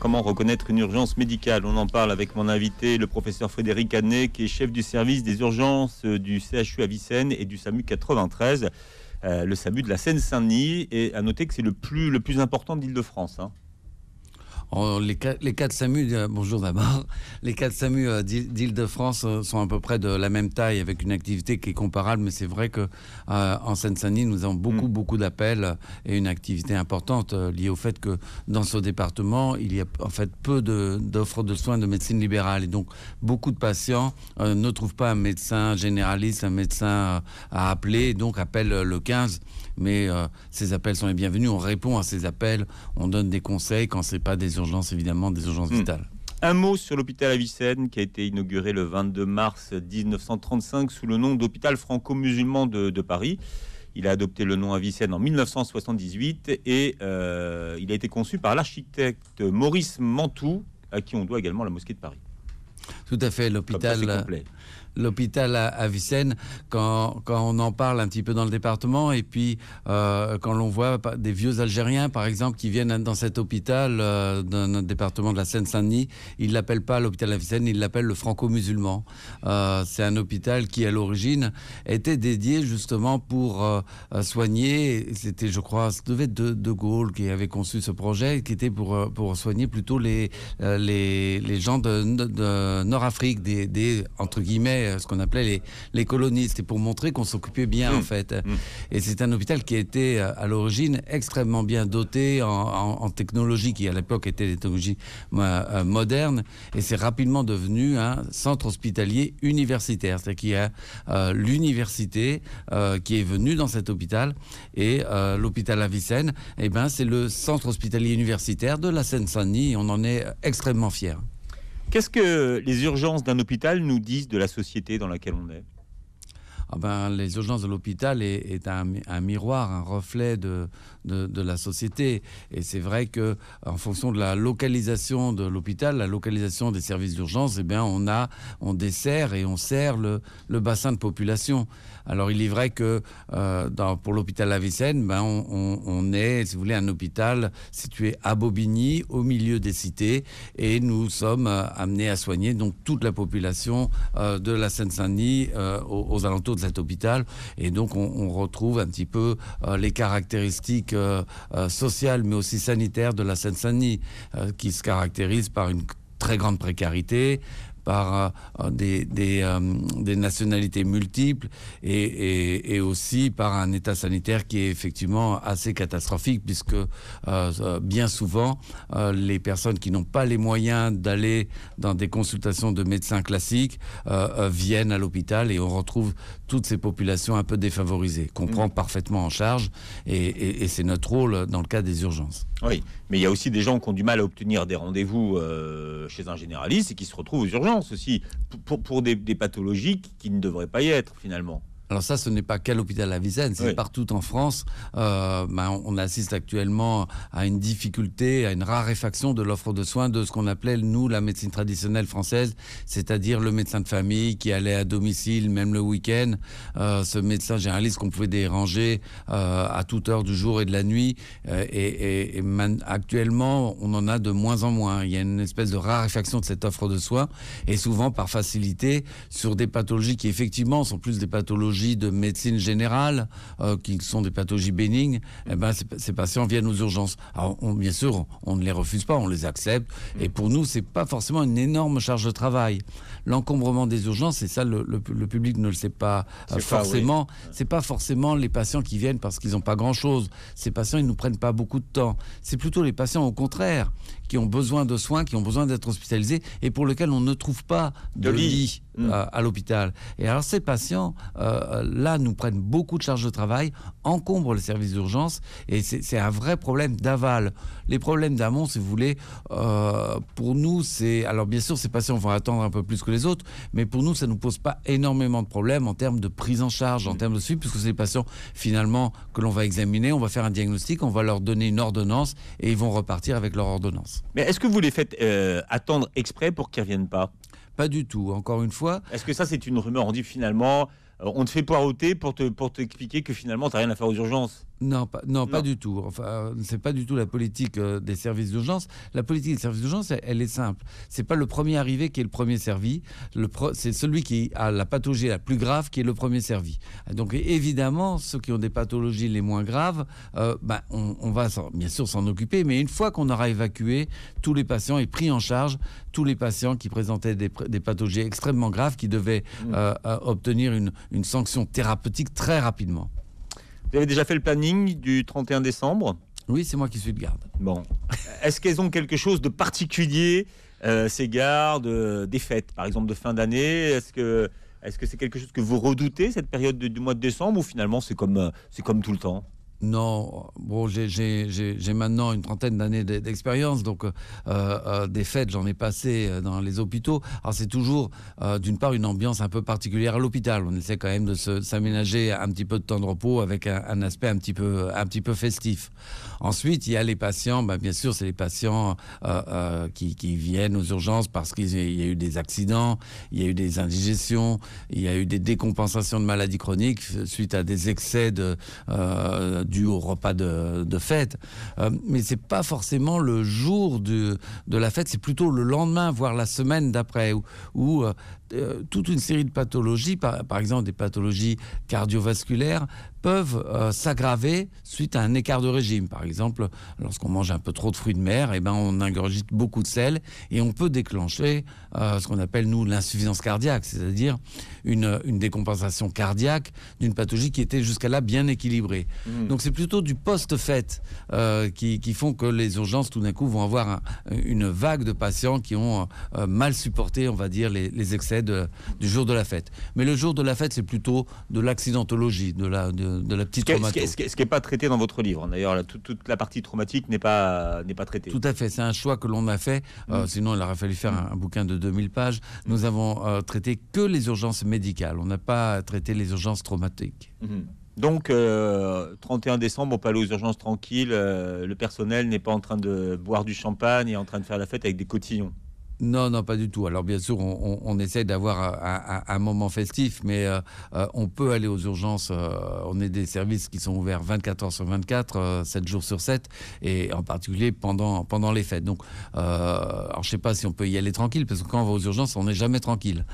Comment reconnaître une urgence médicale On en parle avec mon invité, le professeur Frédéric Annet, qui est chef du service des urgences euh, du CHU à Vicennes et du SAMU 93, euh, le SAMU de la Seine-Saint-Denis. Et à noter que c'est le plus, le plus important d'Île-de-France. Hein les, les quatre SAMU, euh, bonjour d'abord, les quatre SAMU euh, d'Île-de-France euh, sont à peu près de la même taille avec une activité qui est comparable, mais c'est vrai que en Seine-Saint-Denis, nous avons beaucoup, mm. beaucoup d'appels et une activité importante liée au fait que dans ce département, il y a en fait peu d'offres de, soins de médecine libérale et donc beaucoup de patients ne trouvent pas un médecin généraliste, un médecin à appeler, donc appellent le 15 mais ces appels sont les bienvenus. On répond à ces appels, on donne des conseils quand c'est pas des urgences, évidemment, des urgences hmm. vitales. Un mot sur l'hôpital Avicenne qui a été inauguré le 22 mars 1935 sous le nom d'hôpital franco-musulman de, Paris. Il a adopté le nom Avicenne en 1978 et euh, il a été conçu par l'architecte Maurice Mantoux, à qui on doit également la mosquée de Paris. Tout à fait, l'hôpital l'hôpital à, quand, quand, on en parle un petit peu dans le département et puis euh, quand l'on voit des vieux Algériens, par exemple, qui viennent dans cet hôpital euh, dans notre département de la Seine-Saint-Denis, ils l'appellent pas l'hôpital à Vicennes, ils l'appellent le franco-musulman. Euh, c'est un hôpital qui, à l'origine, était dédié justement pour soigner, c'était, je crois, devait être de, de, Gaulle qui avait conçu ce projet, qui était pour, pour soigner plutôt les, les, les gens de, de Nord-Afrique, des, des, entre guillemets, euh, ce qu'on appelait les, colonistes, et pour montrer qu'on s'occupait bien, en mmh. fait. Mmh. Et c'est un hôpital qui était, euh, à l'origine, extrêmement bien doté en, technologie, qui à l'époque était des technologies euh, modernes, et c'est rapidement devenu un centre hospitalier universitaire. C'est-à-dire qu'il y a l'université qui est venue dans cet hôpital, et l'hôpital Avicenne, eh ben, c'est le centre hospitalier universitaire de la Seine-Saint-Denis, on en est extrêmement fiers. Qu'est-ce que les urgences d'un hôpital nous disent de la société dans laquelle on est ah ben, les urgences de l'hôpital est, un, miroir, un reflet de, de, la société. Et c'est vrai que en fonction de la localisation de l'hôpital, la localisation des services d'urgence, et eh bien, on a, on dessert et on sert le, le bassin de population. Alors, il est vrai que euh, dans, pour l'hôpital Avicenne, ben, on, est, si vous voulez, un hôpital situé à Bobigny, au milieu des cités, et nous sommes euh, amenés à soigner donc toute la population euh, de la Seine-Saint-Denis aux, aux alentours cet hôpital. Et donc, on, retrouve un petit peu euh, les caractéristiques euh, euh, sociales, mais aussi sanitaires de la Seine-Saint-Denis, qui se caractérise par une très grande précarité, par euh, euh, des, nationalités multiples et, aussi par un état sanitaire qui est effectivement assez catastrophique puisque euh, bien souvent les personnes qui n'ont pas les moyens d'aller dans des consultations de médecins classiques viennent à l'hôpital et on retrouve toutes ces populations un peu défavorisées qu'on mm. prend parfaitement en charge et, c'est notre rôle dans le cas des urgences. Oui, mais il y a aussi des gens qui ont du mal à obtenir des rendez-vous chez un généraliste et qui se retrouvent aux urgences aussi pour, des, des pathologies qui ne devraient pas y être finalement. Alors ça, ce n'est pas qu'à l'hôpital Avicenne, c'est partout en France. Euh, ben, on assiste actuellement à une difficulté, à une raréfaction de l'offre de soins de ce qu'on appelait, nous, la médecine traditionnelle française, c'est-à-dire le médecin de famille qui allait à domicile, même le week-end, euh, ce médecin généraliste qu'on pouvait déranger euh, à toute heure du jour et de la nuit. Euh, et, et, actuellement, on en a de moins en moins. Il y a une espèce de raréfaction de cette offre de soins, et souvent par facilité sur des pathologies qui, effectivement, sont plus des pathologies de médecine générale, euh, qui sont des pathologies bénignes, eh ben, ces, patients viennent aux urgences. Alors, bien sûr, on ne les refuse pas, on les accepte. Et pour nous, c'est pas forcément une énorme charge de travail. L'encombrement des urgences, et ça, le, public ne le sait pas euh, forcément. C'est pas forcément les patients qui viennent parce qu'ils n'ont pas grand-chose. Ces patients, ils nous prennent pas beaucoup de temps. C'est plutôt les patients, au contraire, qui ont besoin de soins, qui ont besoin d'être hospitalisés et pour lesquels on ne trouve pas de, lit. Mm. Euh, à l'hôpital. Et alors ces patients, euh, là, nous prennent beaucoup de charges de travail, encombrent les services d'urgence, et c'est un vrai problème d'aval. Les problèmes d'amont, si vous voulez, euh, pour nous, c'est... Alors bien sûr, ces patients vont attendre un peu plus que les autres, mais pour nous, ça ne nous pose pas énormément de problèmes en termes de prise en charge, en mm. termes de suivi, puisque c'est patients, finalement, que l'on va examiner, on va faire un diagnostic, on va leur donner une ordonnance, et ils vont repartir avec leur ordonnance. Mais est-ce que vous les faites attendre exprès pour qu'ils ne reviennent pas pas du tout, encore une fois. Est-ce que ça, c'est une rumeur On dit finalement, euh, on te fait poireauter pour te pour t'expliquer que finalement, tu as rien à faire aux urgences non, pas, du tout. Enfin, c'est pas du tout la politique euh, des services d'urgence. La politique des services d'urgence, elle, est simple. Ce n'est pas le premier arrivé qui est le premier servi. c'est celui qui a la pathologie la plus grave qui est le premier servi. Donc évidemment, ceux qui ont des pathologies les moins graves, euh, ben, on, va bien sûr s'en occuper. Mais une fois qu'on aura évacué tous les patients et pris en charge tous les patients qui présentaient des, pathologies extrêmement graves, qui devaient mmh. euh, obtenir une sanction thérapeutique très rapidement. Vous avez déjà fait le planning du 31 décembre Oui, c'est moi qui suis de garde. Bon. Est-ce qu'elles ont quelque chose de particulier, euh, ces gardes, euh, des fêtes, par exemple, de fin d'année Est-ce que c'est que quelque chose que vous redoutez, cette période du mois de décembre, ou finalement c'est comme, euh, c'est comme tout le temps non, bon, j'ai maintenant une trentaine d'années d'expérience, donc euh, euh, des fêtes, j'en ai passé euh, dans les hôpitaux. Alors c'est toujours, d'une part, une ambiance un peu particulière à l'hôpital. On essaie quand même de s'aménager un petit peu de temps de repos avec un, aspect un petit, peu, un petit peu festif. Ensuite, il y a les patients, bah, bien sûr, c'est les patients qui, viennent aux urgences parce qu'il y a eu des accidents, il y a eu des indigestions, il y a eu des décompensations de maladies chroniques suite à des excès de dû au repas de, fête. Euh, mais c'est pas forcément le jour de, de la fête, c'est plutôt le lendemain, voire la semaine d'après, où, euh, euh, toute une série de pathologies, par, par exemple des pathologies cardiovasculaires, peuvent euh, s'aggraver suite à un écart de régime. Par exemple, lorsqu'on mange un peu trop de fruits de mer, et eh ben, on ingurgite beaucoup de sel et on peut déclencher euh, ce qu'on appelle, nous, l'insuffisance cardiaque, c'est-à-dire une, une, décompensation cardiaque d'une pathologie qui était jusqu'à là bien équilibrée. Mmh. Donc c'est plutôt du post fête euh, qui, qui, font que les urgences, tout d'un coup, vont avoir une vague de patients qui ont mal supporté, on va dire, les, les excès du jour de la fête. Mais le jour de la fête, c'est plutôt de l'accidentologie, de la... De de, la petite Ce qui n'est pas traité dans votre livre. D'ailleurs, toute, la partie traumatique n'est pas, pas traitée. Tout à fait. C'est un choix que l'on a fait. Euh, mm. sinon, il aurait fallu faire un, bouquin de 2000 pages. Mm. Nous avons euh, traité que les urgences médicales. On n'a pas traité les urgences traumatiques. Mm. Donc, 31 euh, décembre, au Palais aux urgences tranquilles. le personnel n'est pas en train de boire du champagne et en train de faire la fête avec des cotillons non, non, pas du tout. Alors bien sûr, on, on, essaie d'avoir un, moment festif, mais euh, euh, on peut aller aux urgences. Euh, on est des services qui sont ouverts 24 heures sur 24, 7 jours sur 7, et en particulier pendant, pendant les fêtes. Donc, je ne sais pas si on peut y aller tranquille, parce que quand on va aux urgences, on n'est jamais tranquille.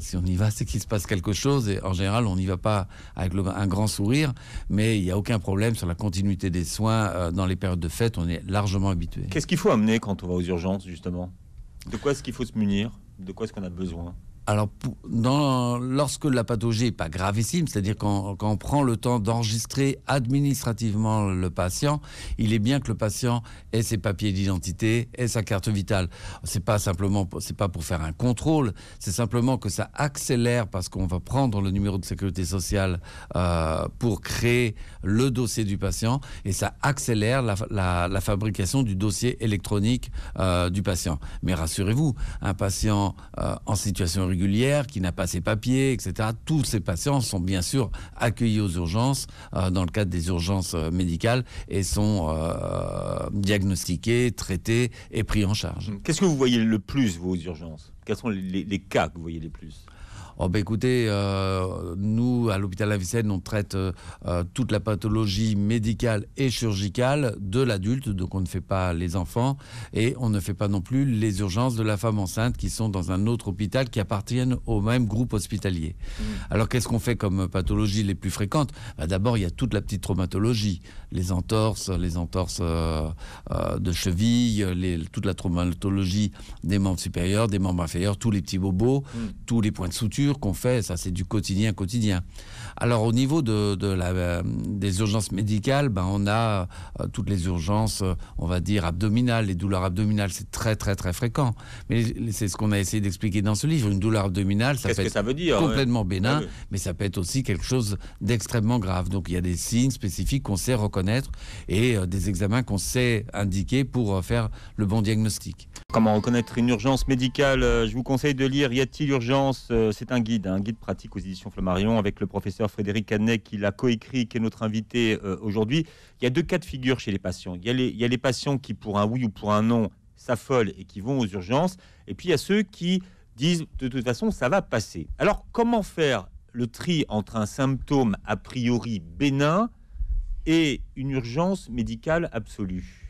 si on y va, c'est qu'il se passe quelque chose, et en général, on n'y va pas avec un grand sourire, mais il n'y a aucun problème sur la continuité des soins dans les périodes de fêtes, On est largement habitué. Qu'est-ce qu'il faut amener quand on va aux urgences, justement de quoi est-ce qu'il faut se munir De quoi est-ce qu'on a besoin alors, lorsque la pathologie n'est pas gravissime, c'est-à-dire qu'on prend le temps d'enregistrer administrativement le patient, il est bien que le patient ait ses papiers d'identité, ait sa carte vitale. C'est pas simplement, c'est pas pour faire un contrôle, c'est simplement que ça accélère parce qu'on va prendre le numéro de sécurité sociale euh, pour créer le dossier du patient et ça accélère la, fabrication du dossier électronique euh, du patient. Mais rassurez-vous, un patient euh, en situation régulière qui n'a pas ses papiers, etc. Tous ces patients sont bien sûr accueillis aux urgences euh, dans le cadre des urgences euh, médicales et sont euh, diagnostiqués, traités et pris en charge. Qu'est-ce que vous voyez le plus, vos urgences Quels sont les, les cas que vous voyez les plus Oh, bah, écoutez, euh, nous, à l'hôpital Avicenne, on traite euh, euh, toute la pathologie médicale et chirurgicale de l'adulte, donc on ne fait pas les enfants, et on ne fait pas non plus les urgences de la femme enceinte qui sont dans un autre hôpital qui appartiennent au même groupe hospitalier. Mmh. Alors qu'est-ce qu'on fait comme pathologie les plus fréquentes bah, D'abord, il y a toute la petite traumatologie, les entorses, les entorses de cheville, toute la traumatologie des membres supérieurs, des membres inférieurs, tous les petits bobos, mmh. tous les points de suture qu'on fait, ça c'est du quotidien quotidien. Alors au niveau de, la, euh, des urgences médicales, ben, on a euh, toutes les urgences, euh, on va dire abdominales, les douleurs abdominales, c'est très très très fréquent. Mais c'est ce qu'on a essayé d'expliquer dans ce livre. Une douleur abdominale, ça peut être hein? complètement bénin, ah mais ça peut être aussi quelque chose d'extrêmement grave. Donc il y a des signes spécifiques qu'on sait reconnaître et des examens qu'on sait indiquer pour faire le bon diagnostic. Comment reconnaître une urgence médicale Je vous conseille de lire Y a-t-il urgence C'est un guide, un guide pratique aux éditions Flammarion avec le professeur Frédéric Canet qui l'a coécrit, qui est notre invité euh, aujourd'hui. Il y a deux cas de figure chez les patients. Il y, a les, il y a les patients qui, pour un oui ou pour un non, s'affolent et qui vont aux urgences. Et puis il y a ceux qui disent de toute façon, ça va passer. Alors comment faire le tri entre un symptôme a priori bénin et une urgence médicale absolue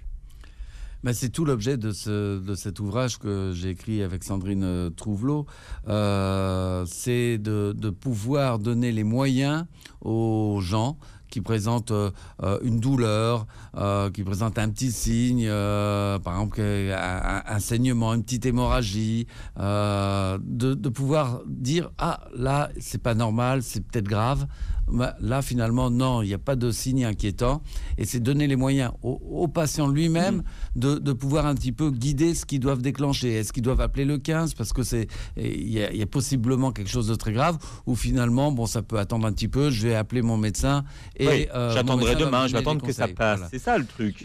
bah, c'est tout l'objet de, ce, cet ouvrage que j'ai écrit avec Sandrine euh, Trouvelot. Euh, c'est de, de pouvoir donner les moyens aux gens présente euh, euh, une douleur, euh, qui présente un petit signe, par exemple un, saignement, une petite hémorragie, de, pouvoir dire ah là c'est pas normal, c'est peut-être grave. Bah, là finalement non, il n'y a pas de signe inquiétant et c'est donner les moyens au, patient lui-même mm. de, pouvoir un petit peu guider ce qu'ils doivent déclencher. Est-ce qu'ils doivent appeler le 15 parce que c'est il y, y, a possiblement quelque chose de très grave ou finalement bon ça peut attendre un petit peu, je vais appeler mon médecin et euh, j'attendrai, demain, je attendre que ça passe. C'est ça le truc.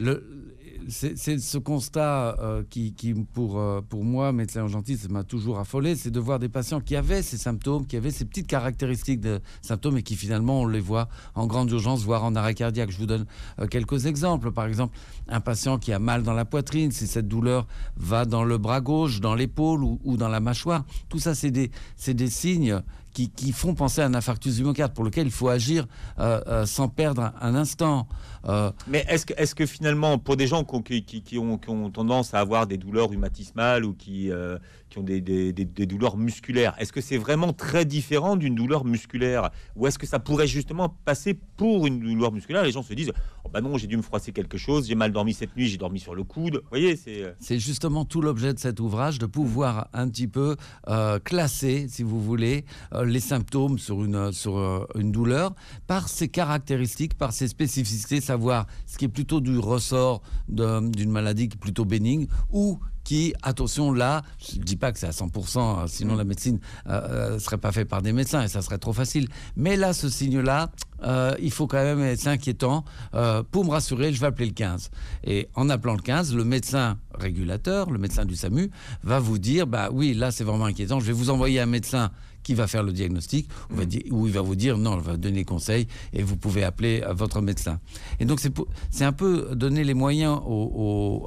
c'est, ce constat euh, qui, pour, euh, pour moi, médecin ça m'a toujours affolé, c'est de voir des patients qui avaient ces symptômes, qui avaient ces petites caractéristiques de symptômes et qui finalement, on les voit en grande urgence, voire en arrêt cardiaque. Je vous donne quelques exemples. Par exemple, un patient qui a mal dans la poitrine, si cette douleur va dans le bras gauche, dans l'épaule ou, ou dans la mâchoire, tout ça, c'est des, c'est des signes qui, font penser à un infarctus du myocarde pour lequel il faut agir euh, euh, sans perdre un, instant. Euh, Mais est-ce que, est que, finalement, pour des gens qui, ont, tendance à avoir des douleurs rhumatismales ou qui, ont des, des, douleurs musculaires, est-ce que c'est vraiment très différent d'une douleur musculaire Ou est-ce que ça pourrait justement passer pour une douleur musculaire Les gens se disent oh bah non, j'ai dû me froisser quelque chose, j'ai mal dormi cette nuit, j'ai dormi sur le coude. Vous voyez, c'est. C'est justement tout l'objet de cet ouvrage, de pouvoir un petit peu classer, si vous voulez, les symptômes sur euh, une, douleur par ses caractéristiques, par ses spécificités, savoir ce qui est plutôt du ressort d'une maladie qui est plutôt bénigne ou qui, attention, là, je ne dis pas que c'est à 100%, hein, sinon mm. la médecine ne euh, euh, serait pas faite par des médecins et ça serait trop facile. Mais là, ce signe-là, il faut quand même, être inquiétant. pour me rassurer, je vais appeler le 15. Et en appelant le 15, le médecin régulateur, le médecin du SAMU, va vous dire, bah oui, là, c'est vraiment inquiétant, je vais vous envoyer un médecin qui va faire le diagnostic, ou, va mm. dire, il va vous dire non, il va donner conseil et vous pouvez appeler euh, votre médecin. Et donc c'est un peu donner les moyens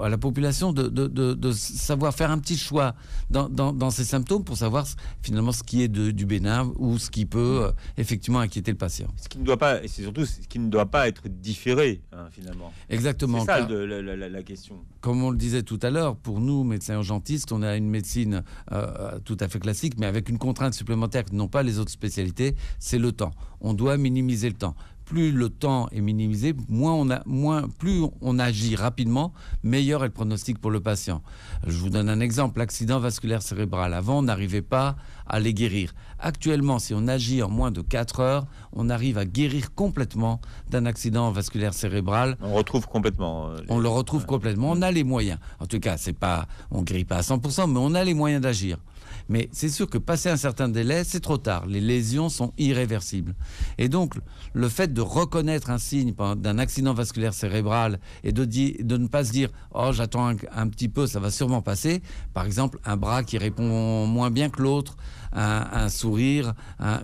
à la population de, de, de, savoir faire un petit choix dans, dans, ces symptômes pour savoir finalement ce qui est du bénin ou ce qui peut mm. euh, effectivement inquiéter le patient. Ce qui ne doit pas, et c'est surtout ce qui ne doit pas être différé hein, finalement. Exactement. C'est ça de, la, la, question. Comme on le disait tout à l'heure, pour nous médecins urgentistes, on a une médecine euh, tout à fait classique, mais avec une contrainte supplémentaire non n'ont pas les autres spécialités, c'est le temps. On doit minimiser le temps. Plus le temps est minimisé, moins on a, moins, plus on agit rapidement, meilleur est le pronostic pour le patient. Je vous donne un exemple l'accident vasculaire cérébral. Avant, on n'arrivait pas à les guérir. Actuellement, si on agit en moins de 4 heures, on arrive à guérir complètement d'un accident vasculaire cérébral. On retrouve complètement. Euh, on le retrouve complètement. On a les moyens. En tout cas, c'est pas, on guérit pas à 100%, mais on a les moyens d'agir. Mais c'est sûr que passer un certain délai, c'est trop tard. Les lésions sont irréversibles. Et donc, le fait de reconnaître un signe d'un accident vasculaire cérébral et de, ne pas se dire Oh, j'attends un, petit peu, ça va sûrement passer. Par exemple, un bras qui répond moins bien que l'autre, un, sourire,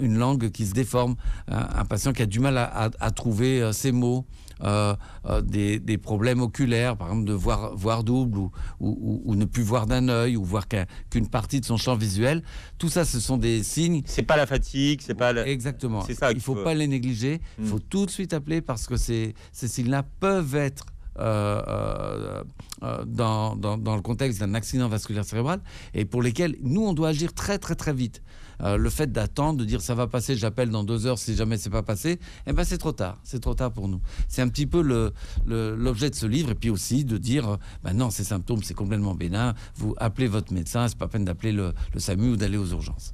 une langue qui se déforme, un, patient qui a du mal à trouver euh, ses mots. Euh, euh, des, problèmes oculaires, par exemple de voir, voir double ou, ne plus voir d'un œil ou voir qu'une partie de son champ visuel. Tout ça, ce sont des signes. C'est pas la fatigue, c'est pas exactement. ça. Il faut, faut pas les négliger. Il hmm. faut tout de suite appeler parce que ces, signes-là peuvent être euh, dans, dans, le contexte d'un accident vasculaire cérébral et pour lesquels nous, on doit agir très très très vite. Euh, le fait d'attendre, de dire ça va passer, j'appelle dans deux heures si jamais c'est pas passé, eh ben c'est trop tard, c'est trop tard pour nous. C'est un petit peu l'objet de ce livre et puis aussi de dire, euh, ben non, ces symptômes c'est complètement bénin, vous appelez votre médecin, c'est pas peine d'appeler le, le SAMU ou d'aller aux urgences.